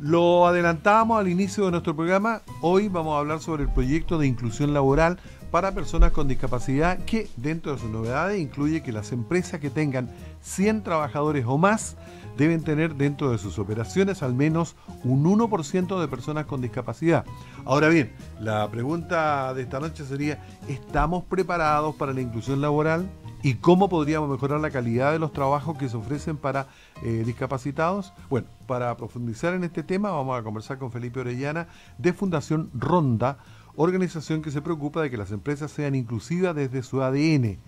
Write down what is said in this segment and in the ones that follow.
Lo adelantábamos al inicio de nuestro programa, hoy vamos a hablar sobre el proyecto de inclusión laboral para personas con discapacidad que dentro de sus novedades incluye que las empresas que tengan 100 trabajadores o más deben tener dentro de sus operaciones al menos un 1% de personas con discapacidad. Ahora bien, la pregunta de esta noche sería, ¿estamos preparados para la inclusión laboral? ¿Y cómo podríamos mejorar la calidad de los trabajos que se ofrecen para eh, discapacitados? Bueno, para profundizar en este tema vamos a conversar con Felipe Orellana de Fundación Ronda organización que se preocupa de que las empresas sean inclusivas desde su ADN.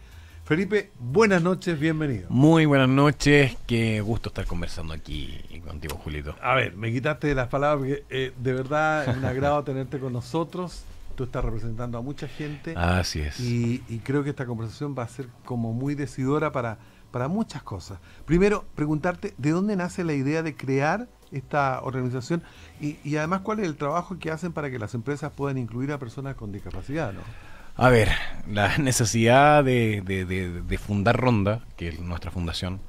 Felipe, buenas noches, bienvenido. Muy buenas noches, qué gusto estar conversando aquí contigo, Julito. A ver, me quitaste las palabras porque eh, de verdad es un agrado tenerte con nosotros. Tú estás representando a mucha gente. Así es. Y, creo que esta conversación va a ser como muy decidora para, para muchas cosas. Primero, preguntarte, ¿de dónde nace la idea de crear esta organización y, además cuál es el trabajo que hacen para que las empresas puedan incluir a personas con discapacidad, ¿no? A ver, la necesidad de, de fundar Ronda, que es nuestra fundación,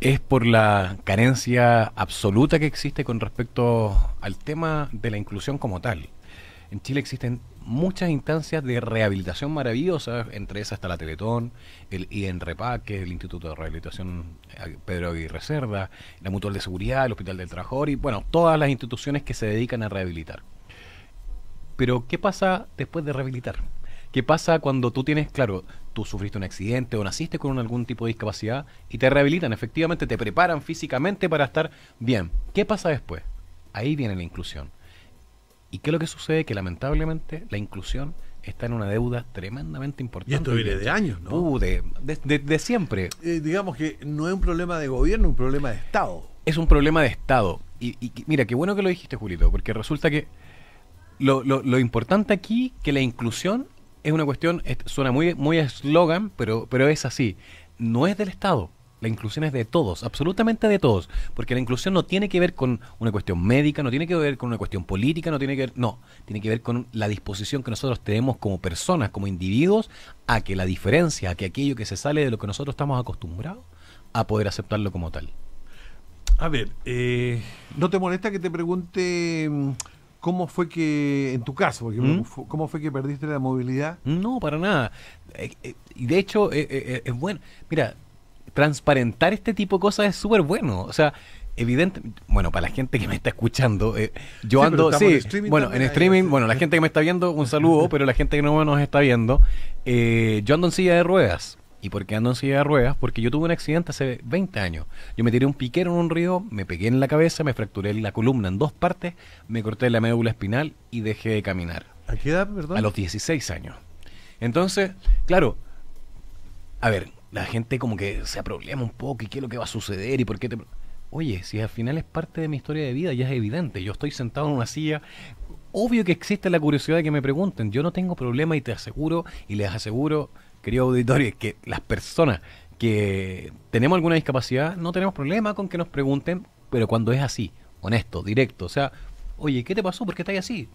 es por la carencia absoluta que existe con respecto al tema de la inclusión como tal. En Chile existen muchas instancias de rehabilitación maravillosas, entre esas está la Teletón, el INREPAC, que es el Instituto de Rehabilitación eh, Pedro Aguirre Cerda, la Mutual de Seguridad, el Hospital del Trabajador y, bueno, todas las instituciones que se dedican a rehabilitar. Pero, ¿qué pasa después de rehabilitar? ¿Qué pasa cuando tú tienes, claro, tú sufriste un accidente o naciste con algún tipo de discapacidad y te rehabilitan, efectivamente te preparan físicamente para estar bien? ¿Qué pasa después? Ahí viene la inclusión ¿Y qué es lo que sucede? Que lamentablemente la inclusión está en una deuda tremendamente importante. Y esto viene de años, ¿no? Uh, de, siempre. Eh, digamos que no es un problema de gobierno, es un problema de Estado. Es un problema de Estado. Y, mira, qué bueno que lo dijiste, Julito, porque resulta que lo, importante aquí, que la inclusión es una cuestión, suena muy eslogan, pero, pero es así, no es del Estado la inclusión es de todos, absolutamente de todos, porque la inclusión no tiene que ver con una cuestión médica, no tiene que ver con una cuestión política, no tiene que ver, no, tiene que ver con la disposición que nosotros tenemos como personas, como individuos, a que la diferencia, a que aquello que se sale de lo que nosotros estamos acostumbrados, a poder aceptarlo como tal. A ver, eh, ¿no te molesta que te pregunte mm, cómo fue que, en tu caso, ¿Mm? cómo fue que perdiste la movilidad? No, para nada. Eh, eh, y de hecho, es bueno. Mira, transparentar este tipo de cosas es súper bueno. O sea, evidente, bueno, para la gente que me está escuchando, eh, yo ando, sí, en bueno, en streaming, bueno, la gente que me está viendo, un saludo, pero la gente que no nos está viendo, eh, yo ando en silla de ruedas. ¿Y por qué ando en silla de ruedas? Porque yo tuve un accidente hace 20 años. Yo me tiré un piquero en un río, me pegué en la cabeza, me fracturé la columna en dos partes, me corté la médula espinal y dejé de caminar. ¿A qué edad, perdón? A los 16 años. Entonces, claro, a ver, la gente como que se problema un poco y qué es lo que va a suceder y por qué te... Oye, si al final es parte de mi historia de vida, ya es evidente. Yo estoy sentado en una silla. Obvio que existe la curiosidad de que me pregunten. Yo no tengo problema y te aseguro y les aseguro, querido auditorio, que las personas que tenemos alguna discapacidad no tenemos problema con que nos pregunten, pero cuando es así, honesto, directo, o sea, oye, ¿qué te pasó? ¿Por qué estás así?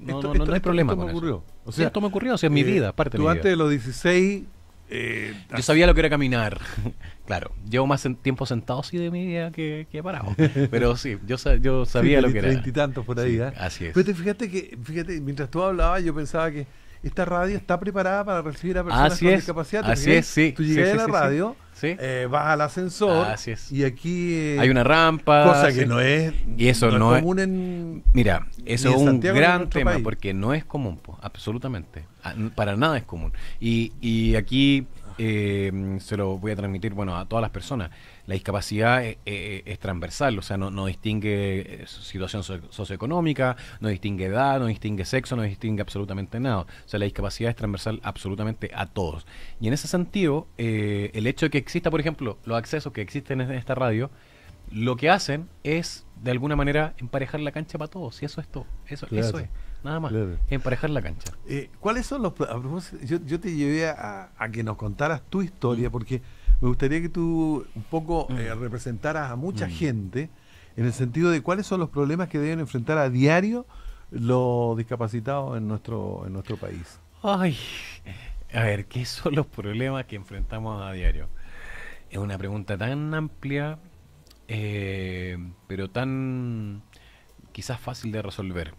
No, no, no, hay problema. me ocurrió. O sea, esto me ocurrió, o sea, es mi eh, vida, parte de Tú antes de los 16 eh, yo sabía lo que era caminar. claro, llevo más tiempo sentado así de media que, que parado. Pero sí, yo, yo sabía lo que era. Veintitantos por ahí, ¿ah? Así es. Pero que, fíjate, mientras tú hablabas, yo pensaba que esta radio está preparada para recibir a personas con discapacidad. Así es, sí. Tú a la radio, eh, vas al ascensor y aquí... Eh, Hay una rampa. Cosa que no es, y eso no, es común en... Mira, eso es un gran tema porque no es común, absolutamente. Ah, para nada es común. Y, y aquí eh, se lo voy a transmitir, bueno, a todas las personas la discapacidad eh, eh, es, transversal, o sea, no, distingue eh, situación socioeconómica, no distingue edad, no distingue sexo, no distingue absolutamente nada. O sea, la discapacidad es transversal absolutamente a todos. Y en ese sentido, el hecho de que exista, por ejemplo, los accesos que existen en esta radio, lo que hacen es, de alguna manera, emparejar la cancha para todos. Y eso es todo. Eso, es. Nada más. Emparejar la cancha. ¿Cuáles son los... yo, te llevé a, que nos contaras tu historia, mm. porque me gustaría que tú un poco eh, mm. representaras a mucha mm. gente en el sentido de cuáles son los problemas que deben enfrentar a diario los discapacitados en nuestro, en nuestro país. Ay, a ver, ¿qué son los problemas que enfrentamos a diario? Es una pregunta tan amplia, eh, pero tan quizás fácil de resolver.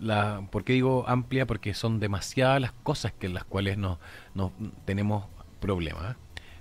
La, ¿Por qué digo amplia? Porque son demasiadas las cosas que en las cuales no, tenemos problemas. ¿eh?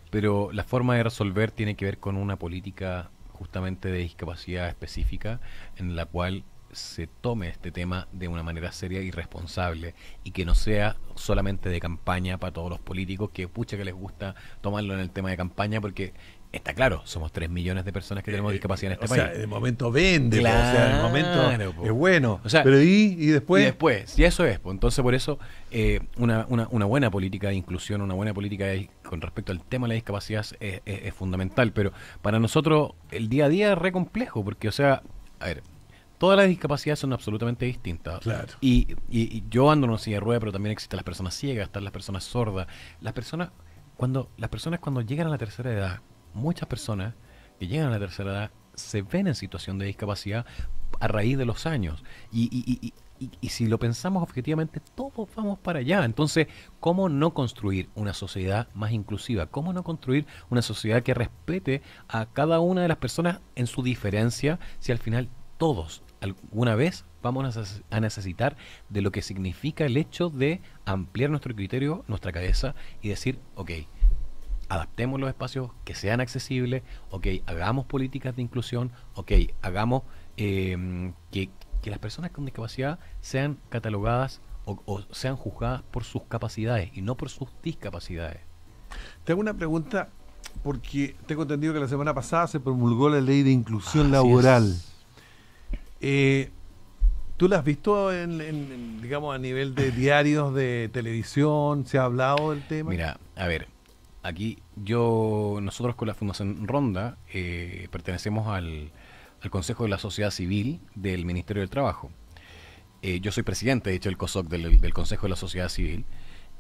pero la forma de resolver tiene que ver con una política justamente de discapacidad específica en la cual se tome este tema de una manera seria y responsable y que no sea solamente de campaña para todos los políticos que pucha que les gusta tomarlo en el tema de campaña porque Está claro, somos 3 millones de personas que tenemos eh, eh, discapacidad en este o país. Sea, de momento vende, o sea, de momento es bueno. O sea, pero ¿y, después? Y después, y eso es. Entonces, por eso, eh, una, una, una, buena política de inclusión, una buena política con respecto al tema de la discapacidad es, fundamental. Pero para nosotros, el día a día es re complejo, porque, o sea, a ver, todas las discapacidades son absolutamente distintas. Claro. Y, y, yo ando en una silla de rueda, pero también existen las personas ciegas, están las personas sordas. Las personas, cuando, las personas cuando llegan a la tercera edad, muchas personas que llegan a la tercera edad se ven en situación de discapacidad a raíz de los años. Y, y, y, y, si lo pensamos objetivamente, todos vamos para allá. Entonces, ¿cómo no construir una sociedad más inclusiva? ¿Cómo no construir una sociedad que respete a cada una de las personas en su diferencia si al final todos alguna vez vamos a necesitar de lo que significa el hecho de ampliar nuestro criterio, nuestra cabeza y decir, ok, adaptemos los espacios, que sean accesibles, ok, hagamos políticas de inclusión, ok, hagamos em, que, las personas con discapacidad sean catalogadas o, sean juzgadas por sus capacidades y no por sus discapacidades. tengo una pregunta porque tengo entendido que la semana pasada se promulgó la ley de inclusión laboral. Eh, ¿Tú la has visto en, digamos, a nivel de diarios, de televisión? ¿Se ha hablado del tema? Mira, a ver, aquí yo, nosotros con la Fundación Ronda eh, pertenecemos al, Consejo de la Sociedad Civil del Ministerio del Trabajo. Eh, yo soy presidente, de hecho, del COSOC, del, Consejo de la Sociedad Civil.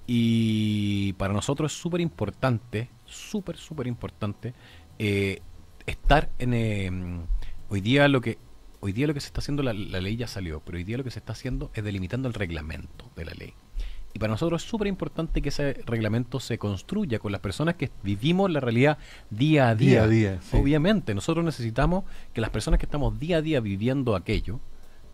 Y para nosotros es súper importante, súper, súper importante eh, estar en... hoy día lo que... Hoy día lo que se está haciendo, la ley ya salió, pero hoy día lo que se está haciendo es delimitando el reglamento de la ley. Y para nosotros es súper importante que ese reglamento se construya con las personas que vivimos la realidad día a día. Obviamente, nosotros necesitamos que las personas que estamos día a día viviendo aquello,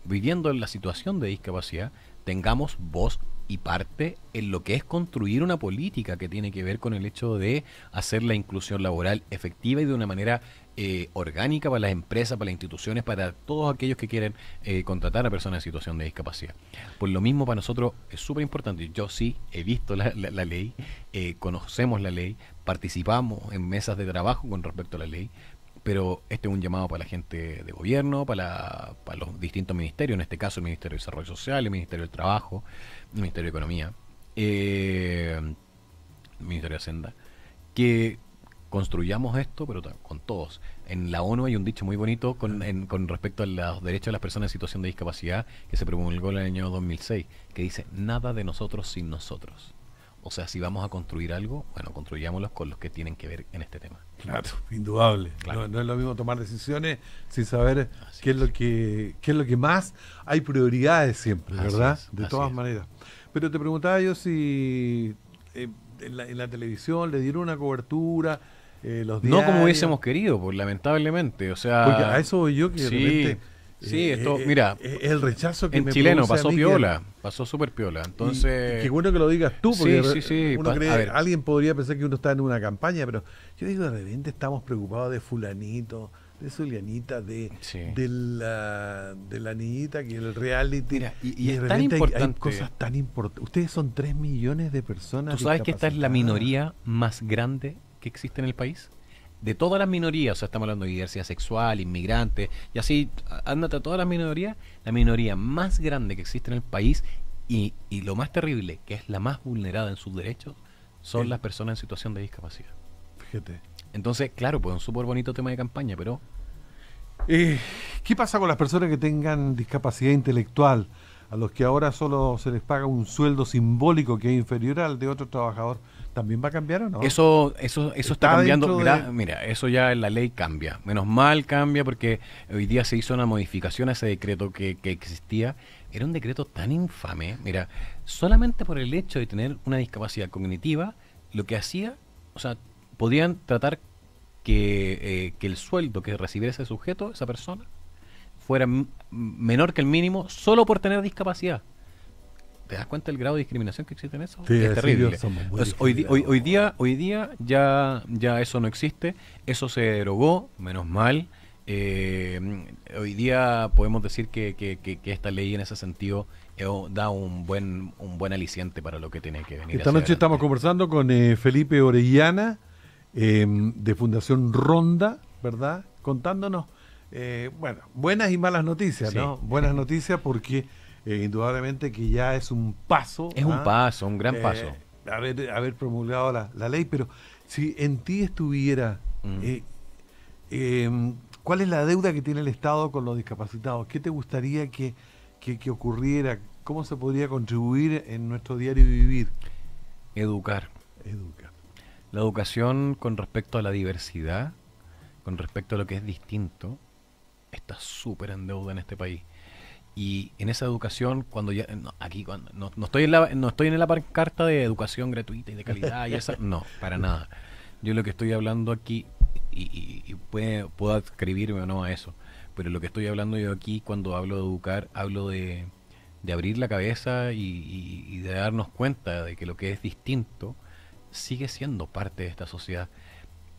viviendo en la situación de discapacidad, tengamos voz y parte en lo que es construir una política que tiene que ver con el hecho de hacer la inclusión laboral efectiva y de una manera eh, orgánica para las empresas, para las instituciones, para todos aquellos que quieren eh, contratar a personas en situación de discapacidad. Por lo mismo, para nosotros es súper importante. Yo sí he visto la, ley, eh, conocemos la ley, participamos en mesas de trabajo con respecto a la ley, pero este es un llamado para la gente de gobierno, para, para los distintos ministerios, en este caso el Ministerio de Desarrollo Social, el Ministerio del Trabajo, el Ministerio de Economía, el Ministerio de Hacienda, que construyamos esto, pero con todos. En la ONU hay un dicho muy bonito con, con respecto a los derechos de las personas en situación de discapacidad que se promulgó en el año 2006, que dice, nada de nosotros sin nosotros. O sea, si vamos a construir algo, bueno, construyámoslo con los que tienen que ver en este tema. Claro, indudable. No, es lo mismo tomar decisiones sin saber qué es. lo que qué es lo que más hay prioridades siempre, ¿verdad? de todas maneras. Pero te preguntaba yo si eh, en, en, la, televisión le dieron una cobertura eh, no como hubiésemos querido, pues, lamentablemente. O sea, Porque a eso yo que de repente, Sí, eh, esto, eh, mira, el rechazo que en chileno pasó piola, pasó súper piola. Entonces, qué bueno que lo digas tú, porque alguien podría pensar que uno está en una campaña, pero yo digo, de repente estamos preocupados de fulanito, de Zulianita, de, de, la, de la niñita, que el reality. y, de repente cosas tan importantes. Ustedes son 3 millones de personas. Tú sabes que esta es la minoría más grande que existe en el país? De todas las minorías, o sea, estamos hablando de diversidad sexual, inmigrantes, y así, andate a todas las minorías, la minoría más grande que existe en el país y, lo más terrible, que es la más vulnerada en sus derechos, son las personas en situación de discapacidad. Fíjate. Entonces, claro, pues un súper bonito tema de campaña, pero... Eh, ¿Qué pasa con las personas que tengan discapacidad intelectual? a los que ahora solo se les paga un sueldo simbólico que es inferior al de otro trabajador ¿También va a cambiar o no? Eso, eso, eso está, cambiando. Mira, eso ya en la ley cambia. Menos mal cambia porque hoy día se hizo una modificación a ese decreto que, existía. Era un decreto tan infame. Mira, solamente por el hecho de tener una discapacidad cognitiva, lo que hacía, o sea, podían tratar que, eh, que el sueldo que recibiera ese sujeto, esa persona, fuera menor que el mínimo solo por tener discapacidad. ¿Te das cuenta el grado de discriminación que existe en eso? Sí, es terrible. hoy, día, hoy día ya, ya eso no existe, eso se derogó, menos mal. Eh, hoy día podemos decir que, esta ley en ese sentido eh, da un buen, un buen aliciente para lo que tiene que venir. Esta noche estamos conversando con eh, Felipe Orellana em, de Fundación Ronda, ¿verdad? Contándonos, bueno, buenas y malas noticias, ¿no? Buenas noticias porque eh, indudablemente que ya es un paso. Es un ¿ah? paso, un gran eh, paso. Haber, haber promulgado la, ley, pero si en ti estuviera, mm. eh, em, ¿cuál es la deuda que tiene el Estado con los discapacitados? ¿Qué te gustaría que, ocurriera? ¿Cómo se podría contribuir en nuestro diario vivir? Educar. Educar. La educación con respecto a la diversidad, con respecto a lo que es distinto, está súper en deuda en este país. Y en esa educación, cuando ya. No, aquí, cuando, no, estoy en la, no estoy en la carta de educación gratuita y de calidad y No, para nada. Yo lo que estoy hablando aquí, y, puedo adscribirme o no a eso, pero lo que estoy hablando yo aquí, cuando hablo de educar, hablo de, de abrir la cabeza y de darnos cuenta de que lo que es distinto sigue siendo parte de esta sociedad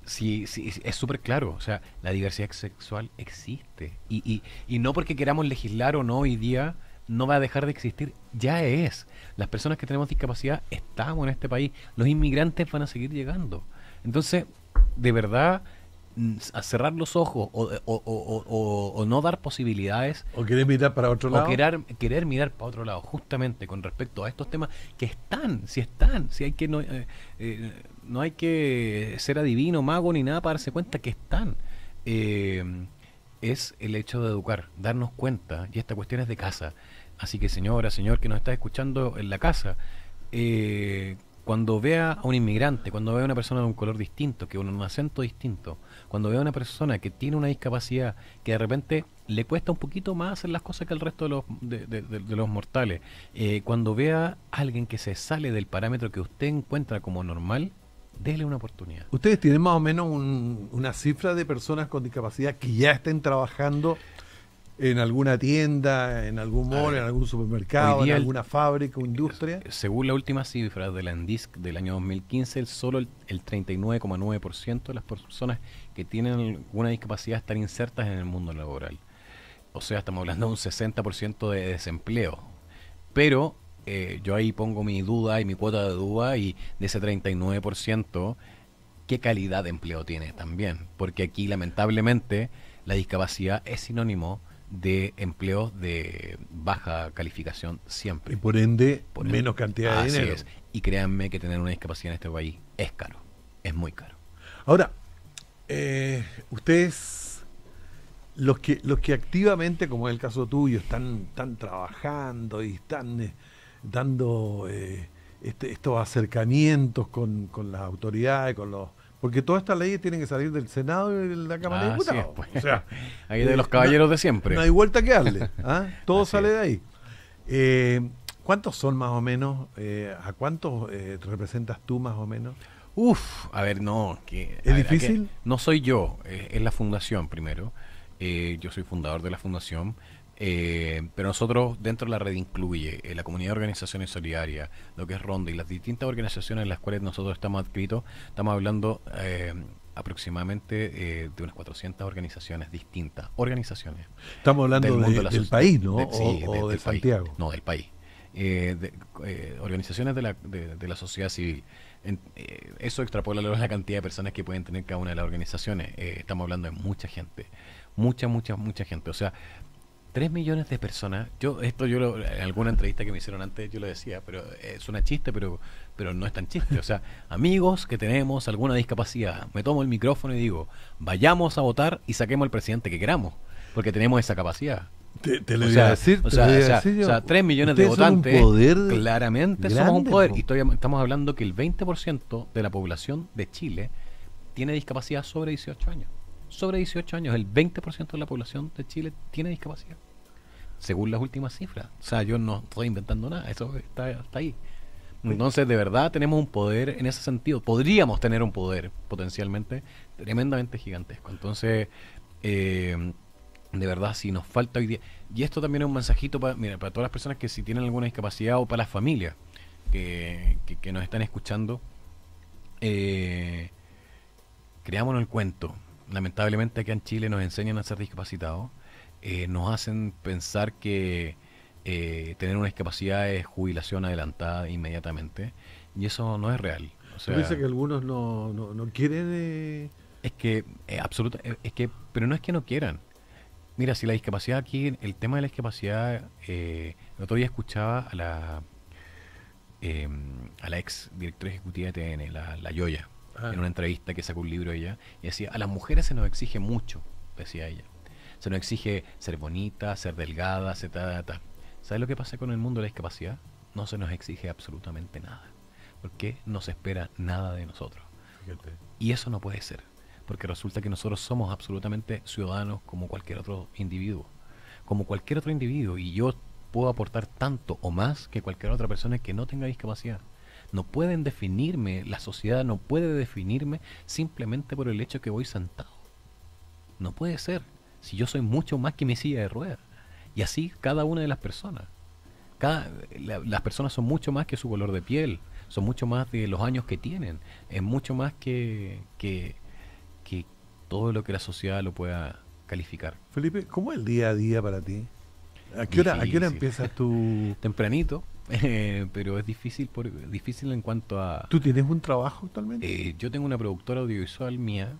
Sí, sí, es súper claro. O sea, la diversidad sexual existe. Y, y, no porque queramos legislar o no hoy día, no va a dejar de existir. Ya es. Las personas que tenemos discapacidad estamos en este país. Los inmigrantes van a seguir llegando. Entonces, de verdad, cerrar los ojos eh, o, no dar posibilidades. O querer mirar para otro lado. O querer, querer, mirar para otro lado, justamente con respecto a estos temas que están, si están, si hay que... No, eh, eh, no hay que ser adivino, mago ni nada para darse cuenta que están. Eh, es el hecho de educar, darnos cuenta, y esta cuestión es de casa. Así que señora, señor que nos está escuchando en la casa, eh, cuando vea a un inmigrante, cuando vea a una persona de un color distinto, que con un acento distinto, cuando vea a una persona que tiene una discapacidad, que de repente le cuesta un poquito más hacer las cosas que el resto de los, de, los mortales, eh, cuando vea a alguien que se sale del parámetro que usted encuentra como normal, Déle una oportunidad. ¿Ustedes tienen más o menos una cifra de personas con discapacidad que ya estén trabajando en alguna tienda, en algún mall, en algún supermercado, en alguna fábrica o industria? Eh, según la última cifra de la ANDISC del año 2015, solo el, el 39,9% de las personas que tienen una discapacidad están insertas en el mundo laboral. O sea, estamos hablando de un 60% de desempleo. Pero eh, yo ahí pongo mi duda y mi cuota de duda y de ese 39%, ¿qué calidad de empleo tiene también? Porque aquí lamentablemente la discapacidad es sinónimo de empleos de baja calificación siempre. Y por ende, menos cantidad de dinero. Y créanme que tener una discapacidad en este país es caro, es muy caro. Ahora, eh, ustedes, los que, los que activamente, como es el caso tuyo, están, están trabajando y están... Eh, dando eh, este, estos acercamientos con, las autoridades, con los porque todas estas leyes tienen que salir del Senado y de la Cámara de Diputados. Pues. O sea, ahí de eh, los caballeros de siempre. No hay vuelta que darle. ¿ah? Todo sale de ahí. Eh, ¿Cuántos son más o menos? ¿A cuántos representas tú más o menos? Uf, a ver, no. Que, ¿Es difícil? no soy yo, es la fundación primero. yo soy fundador de la fundación. Eh, pero nosotros dentro de la red incluye eh, la comunidad de organizaciones solidarias, lo que es Ronda y las distintas organizaciones en las cuales nosotros estamos adscritos, estamos hablando eh, aproximadamente de unas 400 organizaciones distintas, organizaciones. Estamos hablando del, país, ¿no? o, o del, Santiago. País. No, del país. organizaciones de la, de, la sociedad civil. En, eso extrapola la cantidad de personas que pueden tener cada una de las organizaciones. estamos hablando de mucha gente. Mucha, mucha, mucha gente. O sea, 3 millones de personas, yo esto yo en alguna entrevista que me hicieron antes yo lo decía, pero es eh, una chiste, pero pero no es tan chiste, o sea, amigos que tenemos alguna discapacidad, me tomo el micrófono y digo, vayamos a votar y saquemos el presidente que queramos, porque tenemos esa capacidad. Te, a 3 millones de votantes, claramente somos un poder y estamos hablando que el 20% de la población de Chile tiene discapacidad sobre 18 años. Sobre 18 años, el 20% de la población de Chile tiene discapacidad según las últimas cifras. O sea, yo no estoy inventando nada, eso está, ahí. Entonces, de verdad, tenemos un poder en ese sentido. Podríamos tener un poder potencialmente tremendamente gigantesco. Entonces, eh, de verdad, si nos falta hoy día. Y esto también es un mensajito para, para todas las personas que si tienen alguna discapacidad o para las familias que, nos están escuchando. Eh, creámonos el cuento. Lamentablemente, que en Chile nos enseñan a ser discapacitados. Eh, nos hacen pensar que eh, tener una discapacidad es jubilación adelantada inmediatamente y eso no es real. Dice que algunos no, no, quieren... Eh? Es que, absoluta, es que, pero no es que no quieran. Mira, si la discapacidad aquí, el tema de la discapacidad, el otro día escuchaba a la, em, a la ex directora ejecutiva de TN, la, Yoya, ah. en una entrevista que sacó un libro ella, y decía, a las mujeres se nos exige mucho, decía ella. Se nos exige ser bonita, ser delgada, etc. ¿Sabes lo que pasa con el mundo de la discapacidad? No se nos exige absolutamente nada. Porque no se espera nada de nosotros. Y eso no puede ser. Porque resulta que nosotros somos absolutamente ciudadanos como cualquier otro individuo. Como cualquier otro individuo. Y yo puedo aportar tanto o más que cualquier otra persona que no tenga discapacidad. No pueden definirme, la sociedad no puede definirme simplemente por el hecho que voy sentado. No puede ser. Si yo soy mucho más que mi silla de ruedas. Y así cada una de las personas. Cada, las personas son mucho más que su color de piel, son mucho más de los años que tienen, es mucho más que, que, que todo lo que la sociedad lo pueda calificar. Felipe, ¿cómo es el día a día para ti? ¿A qué hora, empiezas tu...? Tempranito, pero es difícil, por, difícil en cuanto a... ¿Tú tienes un trabajo actualmente? Eh, yo tengo una productora audiovisual mía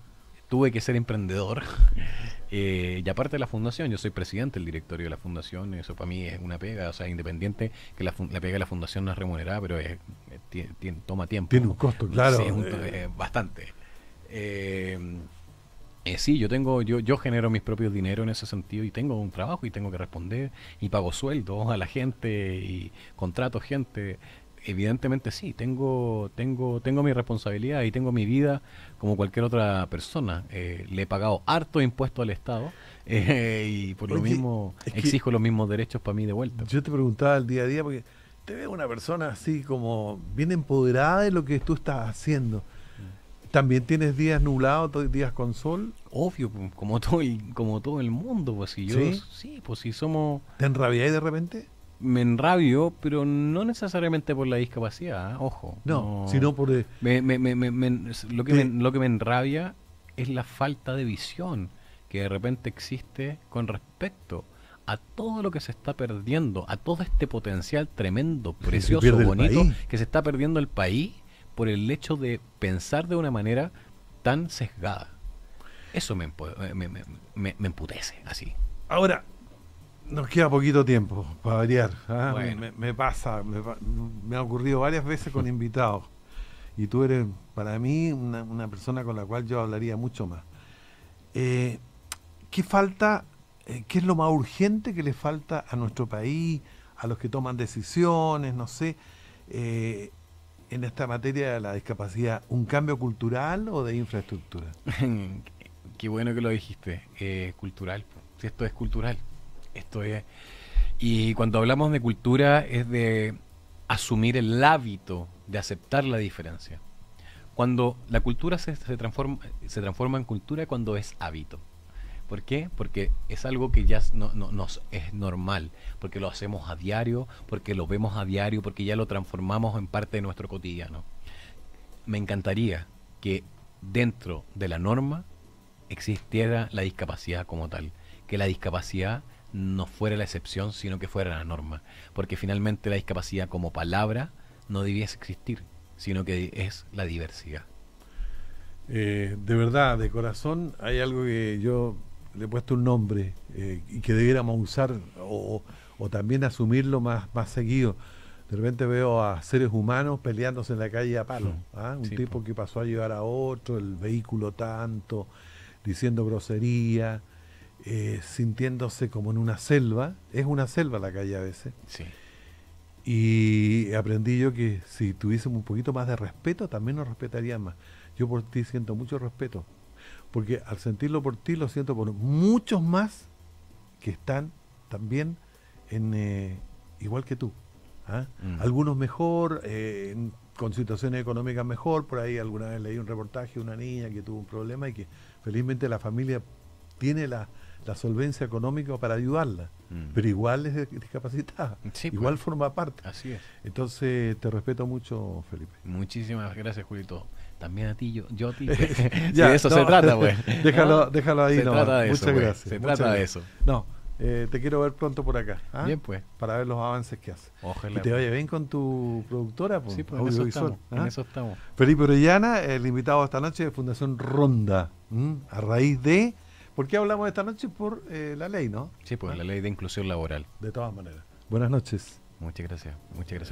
tuve que ser emprendedor. Eh, y aparte de la fundación, yo soy presidente del directorio de la fundación, eso para mí es una pega, o sea, independiente que la, la pega de la fundación no es remunerada, pero eh, toma tiempo. Tiene un costo, claro. Eh, bastante. sí, yo tengo, yo, yo genero mis propios dinero en ese sentido y tengo un trabajo y tengo que responder y pago sueldos a la gente y contrato gente evidentemente sí, tengo, tengo, tengo mi responsabilidad y tengo mi vida como cualquier otra persona. Eh, le he pagado harto impuesto al Estado eh, y por lo mismo exijo los mismos derechos para mí de vuelta. Yo te preguntaba el día a día porque te veo una persona así como bien empoderada de lo que tú estás haciendo. Mm. ¿También tienes días nublados, días con sol? Obvio, como todo el, como todo el mundo, pues si yo... ¿Sí? sí pues si somos... ¿Te enrabiáis de repente? me enrabio, pero no necesariamente por la discapacidad, ¿eh? ojo. No, sino por... Eh, me, lo, que lo que me enrabia es la falta de visión que de repente existe con respecto a todo lo que se está perdiendo, a todo este potencial tremendo, precioso, bonito, que se está perdiendo el país por el hecho de pensar de una manera tan sesgada. Eso me, eh, me, me, me, me así. Ahora, nos queda poquito tiempo para variar. ¿ah? Me, pasa, me, ha ocurrido varias veces con invitados. Y tú eres, para mí, una, persona con la cual yo hablaría mucho más. Eh, ¿Qué falta, eh, qué es lo más urgente que le falta a nuestro país, a los que toman decisiones, no sé, eh, en esta materia de la discapacidad? ¿Un cambio cultural o de infraestructura? qué bueno que lo dijiste, cultural. Si esto es cultural. Esto es. Y cuando hablamos de cultura es de asumir el hábito de aceptar la diferencia. Cuando la cultura se, transforma, se transforma en cultura cuando es hábito. ¿Por qué? Porque es algo que ya nos es normal, porque lo hacemos a diario, porque lo vemos a diario, porque ya lo transformamos en parte de nuestro cotidiano. Me encantaría que dentro de la norma existiera la discapacidad como tal, que la discapacidad no fuera la excepción, sino que fuera la norma. Porque finalmente la discapacidad como palabra no debiese existir, sino que es la diversidad. Eh, de verdad, de corazón, hay algo que yo le he puesto un nombre eh, y que debiéramos usar o, también asumirlo más, más seguido. De repente veo a seres humanos peleándose en la calle a palo. ¿ah? Un tipo que pasó a ayudar a otro, el vehículo tanto, diciendo grosería. Eh, sintiéndose como en una selva. Es una selva la calle a veces. Y aprendí yo que si tuviésemos un poquito más de respeto, también nos respetarían más. Yo por ti siento mucho respeto, porque al sentirlo por ti, lo siento por muchos más que están también en eh, igual que tú. ¿ah? Mm. Algunos mejor, eh, con situaciones económicas mejor. Por ahí alguna vez leí un reportaje de una niña que tuvo un problema y que felizmente la familia tiene la, la solvencia económica para ayudarla, mm. pero igual es discapacitada, pues. igual forma parte. Así es. Entonces te respeto mucho, Felipe. Muchísimas gracias, Julito. También a ti, yo, yo a ti. ya, de eso se trata, pues. déjalo, déjalo ahí, se Trata de Muchas eso, gracias. Se trata de eso. Pues, no, eh, te quiero ver pronto por acá. ¿ah? Bien, pues. Para ver los avances que hace. Ojalá. Y te pues. vaya bien con tu productora, pues. Sí, pues en, eso estamos, ¿ah? eso estamos. Felipe Orellana, el invitado esta noche de Fundación Ronda, a raíz de ¿Por qué hablamos esta noche? Por eh, la ley, ¿no? Sí, por pues, ah. la ley de inclusión laboral. De todas maneras. Buenas noches. Muchas gracias. Muchas gracias.